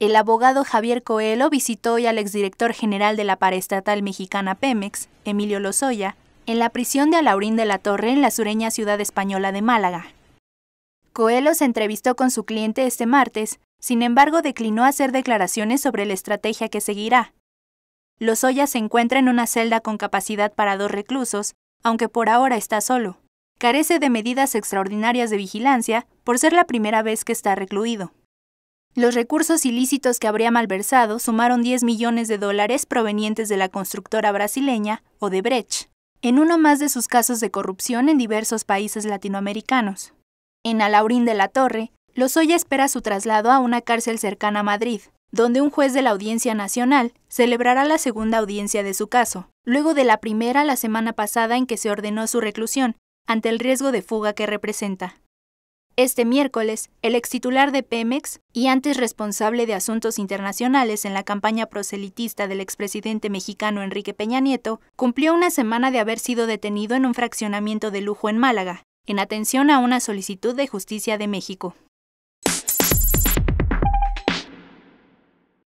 El abogado Javier Coelho visitó hoy al exdirector general de la paraestatal mexicana Pemex, Emilio Lozoya, en la prisión de Alaurín de la Torre en la sureña ciudad española de Málaga. Coelho se entrevistó con su cliente este martes, sin embargo declinó hacer declaraciones sobre la estrategia que seguirá. Lozoya se encuentra en una celda con capacidad para dos reclusos, aunque por ahora está solo. Carece de medidas extraordinarias de vigilancia por ser la primera vez que está recluido. Los recursos ilícitos que habría malversado sumaron 10 millones de dólares provenientes de la constructora brasileña Odebrecht, en uno más de sus casos de corrupción en diversos países latinoamericanos. En Alaurín de la Torre, Lozoya espera su traslado a una cárcel cercana a Madrid, donde un juez de la Audiencia Nacional celebrará la segunda audiencia de su caso, luego de la primera la semana pasada en que se ordenó su reclusión, ante el riesgo de fuga que representa. Este miércoles, el ex titular de Pemex y antes responsable de asuntos internacionales en la campaña proselitista del expresidente mexicano Enrique Peña Nieto, cumplió una semana de haber sido detenido en un fraccionamiento de lujo en Málaga, en atención a una solicitud de justicia de México.